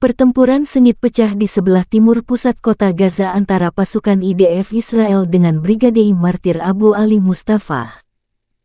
Pertempuran sengit pecah di sebelah timur pusat kota Gaza antara pasukan IDF Israel dengan Brigade Martir Abu Ali Mustafa.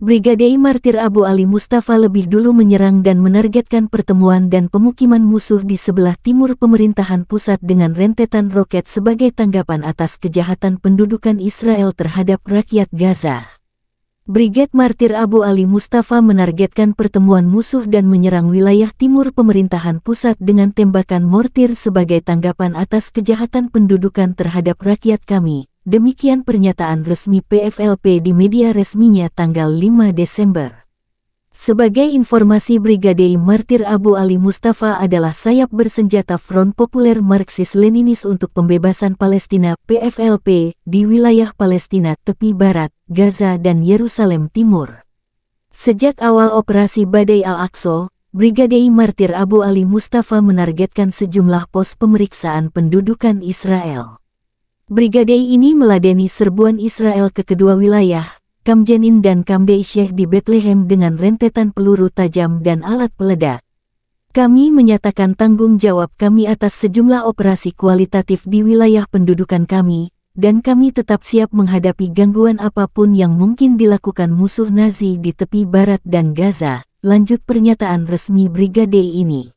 Brigade Martir Abu Ali Mustafa lebih dulu menyerang dan menargetkan pertemuan dan pemukiman musuh di sebelah timur pemerintahan pusat dengan rentetan roket sebagai tanggapan atas kejahatan pendudukan Israel terhadap rakyat Gaza. Brigade Martir Abu Ali Mustafa menargetkan pertemuan musuh dan menyerang wilayah timur pemerintahan pusat dengan tembakan mortir sebagai tanggapan atas kejahatan pendudukan terhadap rakyat kami. Demikian pernyataan resmi PFLP di media resminya tanggal 5 Desember. Sebagai informasi Brigade Martir Abu Ali Mustafa adalah sayap bersenjata Front Populer Marxis-Leninis untuk Pembebasan Palestina PFLP di wilayah Palestina tepi barat, Gaza dan Yerusalem Timur. Sejak awal operasi Badai Al-Aqsa, Brigade Martir Abu Ali Mustafa menargetkan sejumlah pos pemeriksaan pendudukan Israel. Brigade ini meladeni serbuan Israel ke kedua wilayah, Kamjenin dan Kamdei Syekh di Bethlehem dengan rentetan peluru tajam dan alat peledak. Kami menyatakan tanggung jawab kami atas sejumlah operasi kualitatif di wilayah pendudukan kami, dan kami tetap siap menghadapi gangguan apapun yang mungkin dilakukan musuh Nazi di tepi barat dan Gaza, lanjut pernyataan resmi Brigade ini.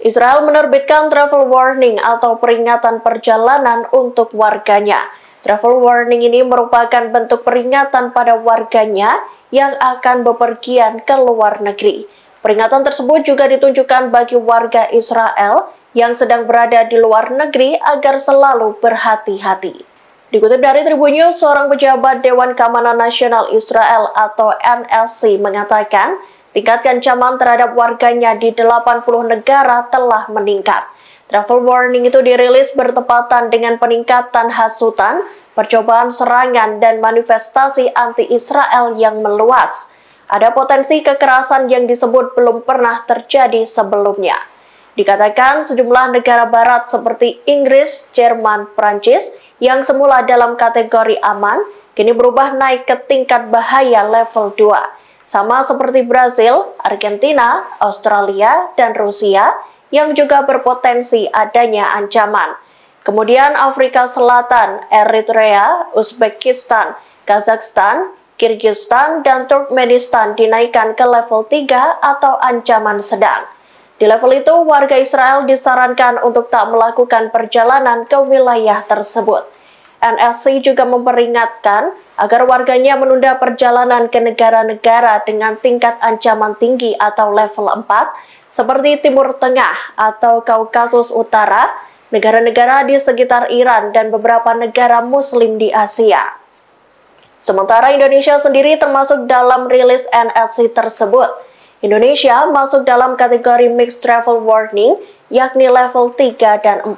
Israel menerbitkan travel warning atau peringatan perjalanan untuk warganya. Travel warning ini merupakan bentuk peringatan pada warganya yang akan bepergian ke luar negeri. Peringatan tersebut juga ditunjukkan bagi warga Israel yang sedang berada di luar negeri agar selalu berhati-hati. Dikutip dari Tribun News, seorang pejabat Dewan Keamanan Nasional Israel atau NSC mengatakan, Tingkat ancaman terhadap warganya di 80 negara telah meningkat. Travel warning itu dirilis bertepatan dengan peningkatan hasutan, percobaan serangan, dan manifestasi anti-Israel yang meluas. Ada potensi kekerasan yang disebut belum pernah terjadi sebelumnya. Dikatakan sejumlah negara barat seperti Inggris, Jerman, Prancis yang semula dalam kategori aman, kini berubah naik ke tingkat bahaya level 2. Sama seperti Brazil, Argentina, Australia, dan Rusia yang juga berpotensi adanya ancaman. Kemudian Afrika Selatan, Eritrea, Uzbekistan, Kazakhstan, Kyrgyzstan, dan Turkmenistan dinaikkan ke level 3 atau ancaman sedang. Di level itu, warga Israel disarankan untuk tak melakukan perjalanan ke wilayah tersebut. NSC juga memperingatkan agar warganya menunda perjalanan ke negara-negara dengan tingkat ancaman tinggi atau level 4 seperti Timur Tengah atau Kaukasus Utara, negara-negara di sekitar Iran dan beberapa negara muslim di Asia. Sementara Indonesia sendiri termasuk dalam rilis NSC tersebut. Indonesia masuk dalam kategori Mixed Travel Warning, yakni level 3 dan 4.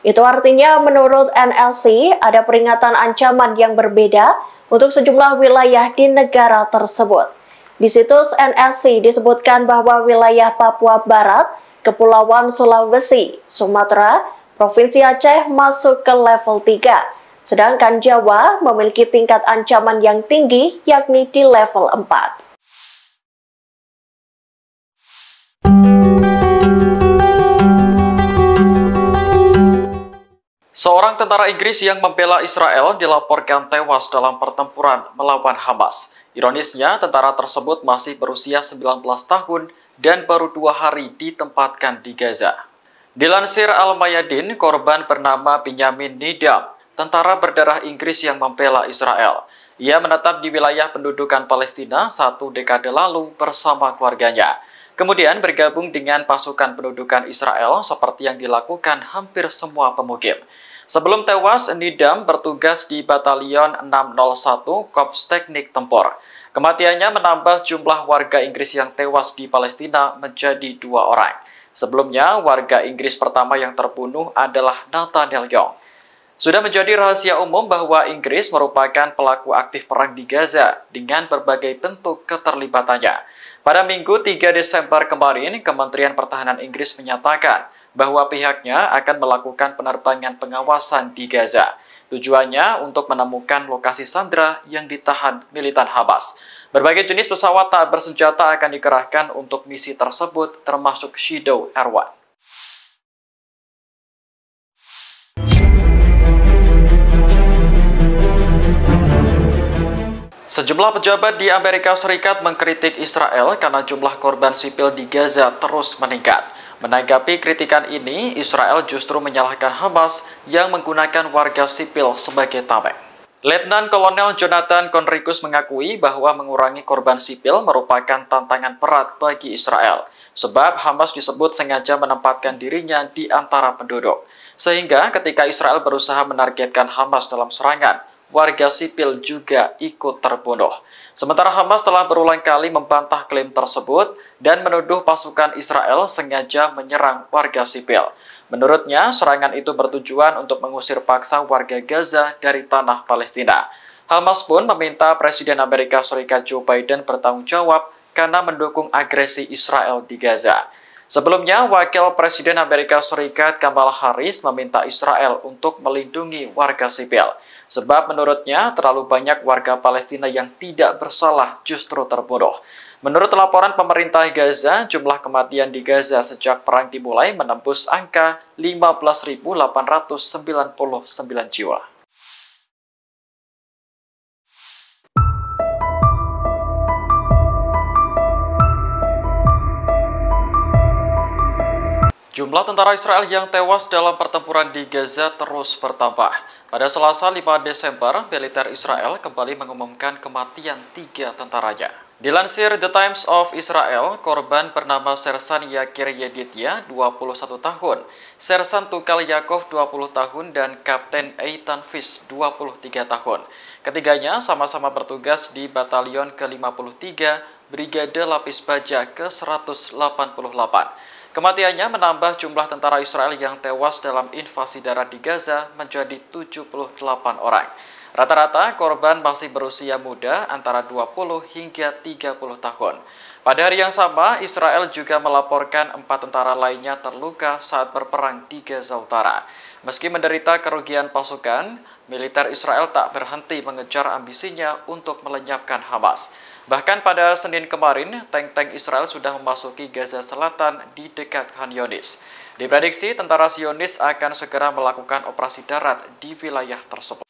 Itu artinya menurut NLC ada peringatan ancaman yang berbeda untuk sejumlah wilayah di negara tersebut. Di situs NLC disebutkan bahwa wilayah Papua Barat, Kepulauan Sulawesi, Sumatera, Provinsi Aceh masuk ke level 3, sedangkan Jawa memiliki tingkat ancaman yang tinggi yakni di level 4. Seorang tentara Inggris yang membela Israel dilaporkan tewas dalam pertempuran melawan Hamas. Ironisnya, tentara tersebut masih berusia 19 tahun dan baru dua hari ditempatkan di Gaza. Dilansir Al-Mayadin, korban bernama Benjamin Nidam, tentara berdarah Inggris yang membela Israel. Ia menetap di wilayah pendudukan Palestina satu dekade lalu bersama keluarganya. Kemudian bergabung dengan pasukan pendudukan Israel seperti yang dilakukan hampir semua pemukim. Sebelum tewas, Nidam bertugas di Batalion 601 Korps Teknik Tempur. Kematiannya menambah jumlah warga Inggris yang tewas di Palestina menjadi dua orang. Sebelumnya, warga Inggris pertama yang terbunuh adalah Nathaniel Young. Sudah menjadi rahasia umum bahwa Inggris merupakan pelaku aktif perang di Gaza dengan berbagai bentuk keterlibatannya. Pada Minggu 3 Desember kemarin, Kementerian Pertahanan Inggris menyatakan bahwa pihaknya akan melakukan penerbangan pengawasan di Gaza. Tujuannya untuk menemukan lokasi sandera yang ditahan militan Hamas. Berbagai jenis pesawat tak bersenjata akan dikerahkan untuk misi tersebut termasuk Shadow Air Sejumlah pejabat di Amerika Serikat mengkritik Israel karena jumlah korban sipil di Gaza terus meningkat. Menanggapi kritikan ini, Israel justru menyalahkan Hamas yang menggunakan warga sipil sebagai tameng. Letnan Kolonel Jonathan Conricus mengakui bahwa mengurangi korban sipil merupakan tantangan berat bagi Israel, sebab Hamas disebut sengaja menempatkan dirinya di antara penduduk. Sehingga ketika Israel berusaha menargetkan Hamas dalam serangan, warga sipil juga ikut terbunuh. Sementara Hamas telah berulang kali membantah klaim tersebut dan menuduh pasukan Israel sengaja menyerang warga sipil. Menurutnya, serangan itu bertujuan untuk mengusir paksa warga Gaza dari tanah Palestina. Hamas pun meminta Presiden Amerika Serikat Joe Biden bertanggung jawab karena mendukung agresi Israel di Gaza. Sebelumnya, Wakil Presiden Amerika Serikat Kamala Harris meminta Israel untuk melindungi warga sipil. Sebab menurutnya terlalu banyak warga Palestina yang tidak bersalah justru terbodoh. Menurut laporan pemerintah Gaza, jumlah kematian di Gaza sejak perang dimulai menembus angka 15.899 jiwa. Jumlah tentara Israel yang tewas dalam pertempuran di Gaza terus bertambah. Pada Selasa 5 Desember, militer Israel kembali mengumumkan kematian tiga tentaranya. Dilansir The Times of Israel, korban bernama Sersan Yakir Yeditya, 21 tahun, Sersan Tukal Yakov, 20 tahun, dan Kapten Eitan Fis, 23 tahun. Ketiganya sama-sama bertugas di Batalion ke-53, Brigade Lapis Baja ke-188. Kematiannya menambah jumlah tentara Israel yang tewas dalam invasi darat di Gaza menjadi 78 orang. Rata-rata korban masih berusia muda antara 20 hingga 30 tahun. Pada hari yang sama, Israel juga melaporkan empat tentara lainnya terluka saat berperang di Gaza Utara. Meski menderita kerugian pasukan, militer Israel tak berhenti mengejar ambisinya untuk melenyapkan Hamas. Bahkan pada Senin kemarin, tank-tank Israel sudah memasuki Gaza Selatan di dekat Khan Yunis. Diprediksi tentara Sionis akan segera melakukan operasi darat di wilayah tersebut.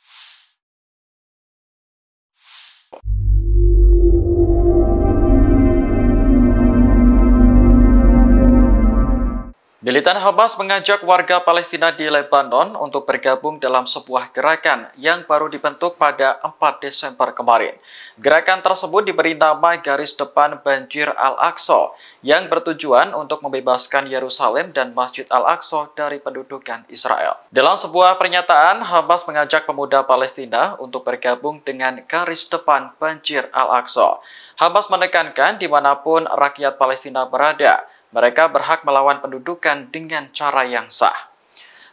Militan Hamas mengajak warga Palestina di Lebanon untuk bergabung dalam sebuah gerakan yang baru dibentuk pada 4 Desember kemarin. Gerakan tersebut diberi nama Garis Depan Banjir Al-Aqsa yang bertujuan untuk membebaskan Yerusalem dan Masjid Al-Aqsa dari pendudukan Israel. Dalam sebuah pernyataan, Hamas mengajak pemuda Palestina untuk bergabung dengan Garis Depan Banjir Al-Aqsa. Hamas menekankan dimanapun rakyat Palestina berada, mereka berhak melawan pendudukan dengan cara yang sah.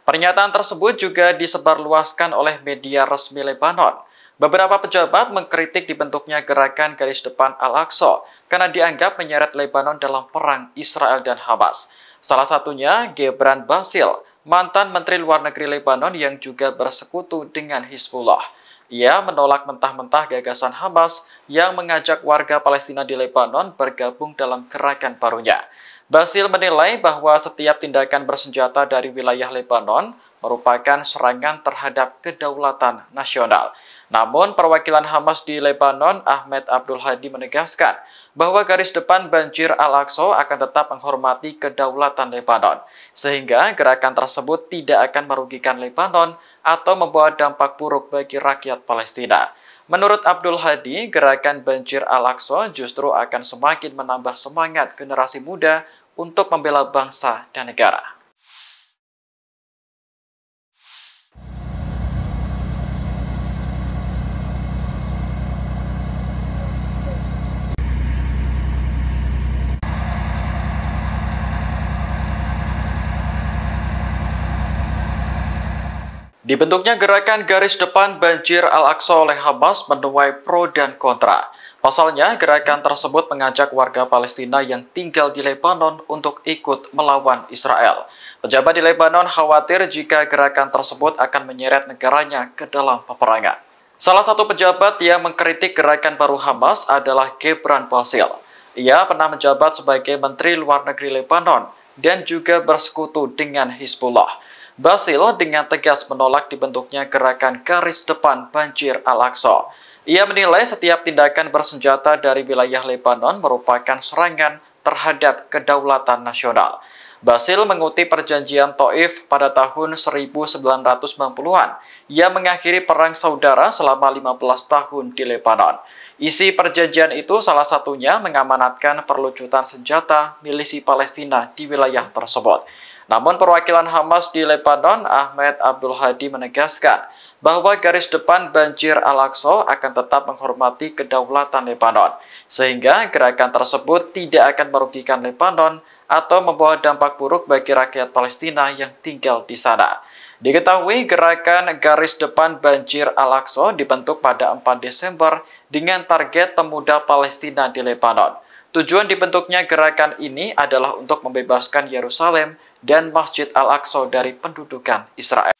Pernyataan tersebut juga disebarluaskan oleh media resmi Lebanon. Beberapa pejabat mengkritik dibentuknya gerakan garis depan Al-Aqsa karena dianggap menyeret Lebanon dalam perang Israel dan Hamas. Salah satunya Gebran Basil, mantan Menteri Luar Negeri Lebanon yang juga bersekutu dengan Hizbullah. Ia menolak mentah-mentah gagasan Hamas yang mengajak warga Palestina di Lebanon bergabung dalam gerakan barunya. Basil menilai bahwa setiap tindakan bersenjata dari wilayah Lebanon merupakan serangan terhadap kedaulatan nasional. Namun, perwakilan Hamas di Lebanon, Ahmed Abdul Hadi menegaskan bahwa garis depan banjir Al-Aqsa akan tetap menghormati kedaulatan Lebanon, sehingga gerakan tersebut tidak akan merugikan Lebanon atau membawa dampak buruk bagi rakyat Palestina. Menurut Abdul Hadi, gerakan banjir Al-Aqsa justru akan semakin menambah semangat generasi muda untuk membela bangsa dan negara. Dibentuknya gerakan garis depan banjir Al-Aqsa oleh Hamas menuai pro dan kontra. Pasalnya, gerakan tersebut mengajak warga Palestina yang tinggal di Lebanon untuk ikut melawan Israel. Pejabat di Lebanon khawatir jika gerakan tersebut akan menyeret negaranya ke dalam peperangan. Salah satu pejabat yang mengkritik gerakan baru Hamas adalah Gebran Basil. Ia pernah menjabat sebagai Menteri Luar Negeri Lebanon dan juga bersekutu dengan Hizbullah. Basil dengan tegas menolak dibentuknya gerakan garis depan banjir Al-Aqsa. Ia menilai setiap tindakan bersenjata dari wilayah Lebanon merupakan serangan terhadap kedaulatan nasional. Basil mengutip perjanjian Taif pada tahun 1990-an. Ia mengakhiri perang saudara selama 15 tahun di Lebanon. Isi perjanjian itu salah satunya mengamanatkan perlucutan senjata milisi Palestina di wilayah tersebut. Namun perwakilan Hamas di Lebanon, Ahmed Abdul Hadi menegaskan bahwa garis depan banjir Al-Aqsa akan tetap menghormati kedaulatan Lebanon, sehingga gerakan tersebut tidak akan merugikan Lebanon atau membawa dampak buruk bagi rakyat Palestina yang tinggal di sana. Diketahui gerakan garis depan banjir Al-Aqsa dibentuk pada 4 Desember dengan target pemuda Palestina di Lebanon. Tujuan dibentuknya gerakan ini adalah untuk membebaskan Yerusalem dan Masjid Al-Aqsa dari pendudukan Israel.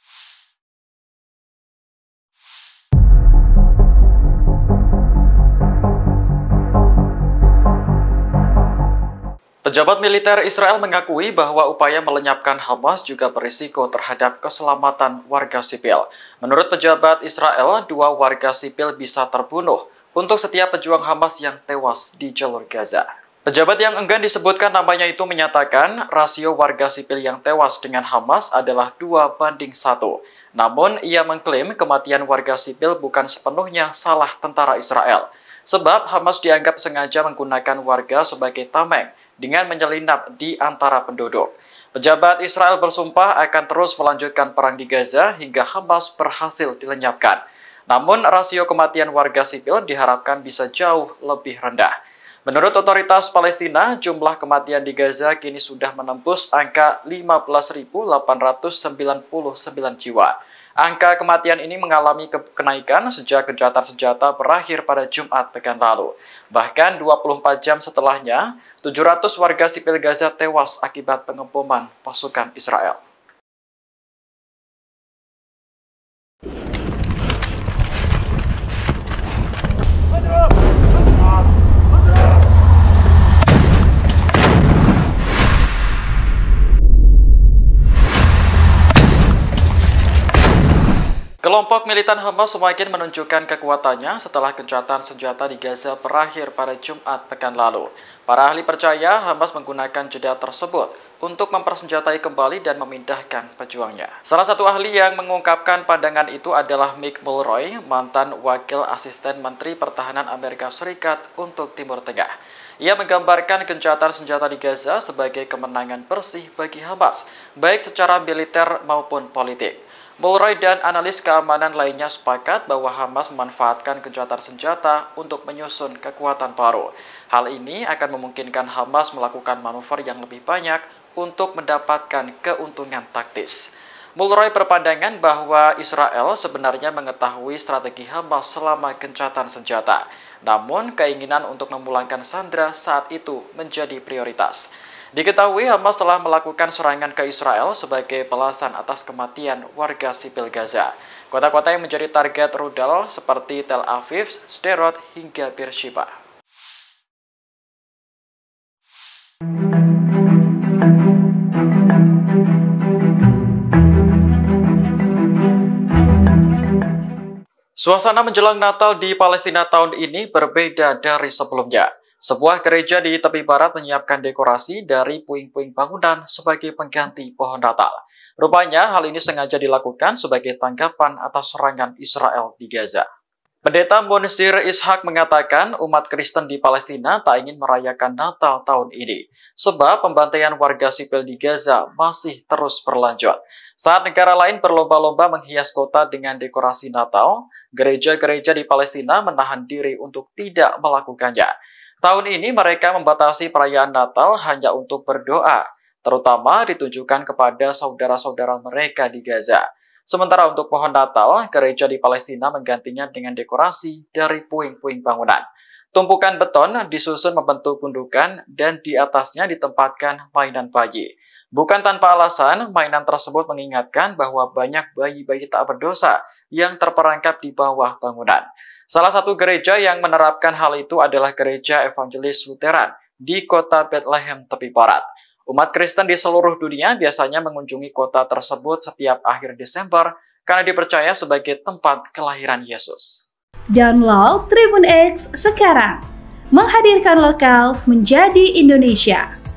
Pejabat militer Israel mengakui bahwa upaya melenyapkan Hamas juga berisiko terhadap keselamatan warga sipil. Menurut pejabat Israel, dua warga sipil bisa terbunuh untuk setiap pejuang Hamas yang tewas di jalur Gaza. Pejabat yang enggan disebutkan namanya itu menyatakan rasio warga sipil yang tewas dengan Hamas adalah dua banding satu. Namun, ia mengklaim kematian warga sipil bukan sepenuhnya salah tentara Israel. Sebab Hamas dianggap sengaja menggunakan warga sebagai tameng dengan menyelinap di antara penduduk. Pejabat Israel bersumpah akan terus melanjutkan perang di Gaza hingga Hamas berhasil dilenyapkan. Namun, rasio kematian warga sipil diharapkan bisa jauh lebih rendah. Menurut otoritas Palestina, jumlah kematian di Gaza kini sudah menembus angka 15.899 jiwa. Angka kematian ini mengalami kenaikan sejak kejahatan senjata berakhir pada Jumat pekan lalu. Bahkan 24 jam setelahnya, 700 warga sipil Gaza tewas akibat pengeboman pasukan Israel. Kelompok militan Hamas semakin menunjukkan kekuatannya setelah kencatan senjata di Gaza berakhir pada Jumat pekan lalu. Para ahli percaya Hamas menggunakan jeda tersebut untuk mempersenjatai kembali dan memindahkan pejuangnya. Salah satu ahli yang mengungkapkan pandangan itu adalah Mick Mulroy, mantan wakil asisten Menteri Pertahanan Amerika Serikat untuk Timur Tengah. Ia menggambarkan gencatan senjata di Gaza sebagai kemenangan bersih bagi Hamas, baik secara militer maupun politik. Mulroy dan analis keamanan lainnya sepakat bahwa Hamas memanfaatkan kejahatan senjata untuk menyusun kekuatan baru. Hal ini akan memungkinkan Hamas melakukan manuver yang lebih banyak untuk mendapatkan keuntungan taktis. Mulroy berpandangan bahwa Israel sebenarnya mengetahui strategi Hamas selama gencatan senjata. Namun, keinginan untuk memulangkan Sandra saat itu menjadi prioritas. Diketahui Hamas telah melakukan serangan ke Israel sebagai balasan atas kematian warga sipil Gaza. Kota-kota yang menjadi target rudal seperti Tel Aviv, Sderot, hingga Beersheba. Suasana menjelang Natal di Palestina tahun ini berbeda dari sebelumnya. Sebuah gereja di tepi barat menyiapkan dekorasi dari puing-puing bangunan sebagai pengganti pohon Natal. Rupanya hal ini sengaja dilakukan sebagai tanggapan atas serangan Israel di Gaza. Pendeta Monsir Ishak mengatakan umat Kristen di Palestina tak ingin merayakan Natal tahun ini, sebab pembantaian warga sipil di Gaza masih terus berlanjut. Saat negara lain berlomba-lomba menghias kota dengan dekorasi Natal, gereja-gereja di Palestina menahan diri untuk tidak melakukannya. Tahun ini mereka membatasi perayaan Natal hanya untuk berdoa, terutama ditujukan kepada saudara-saudara mereka di Gaza. Sementara untuk pohon Natal, gereja di Palestina menggantinya dengan dekorasi dari puing-puing bangunan. Tumpukan beton disusun membentuk gundukan dan di atasnya ditempatkan mainan bayi. Bukan tanpa alasan, mainan tersebut mengingatkan bahwa banyak bayi-bayi tak berdosa yang terperangkap di bawah bangunan. Salah satu gereja yang menerapkan hal itu adalah gereja evangelis Lutheran di kota Bethlehem tepi barat. Umat Kristen di seluruh dunia biasanya mengunjungi kota tersebut setiap akhir Desember karena dipercaya sebagai tempat kelahiran Yesus. Download Tribun X sekarang. Menghadirkan lokal menjadi Indonesia.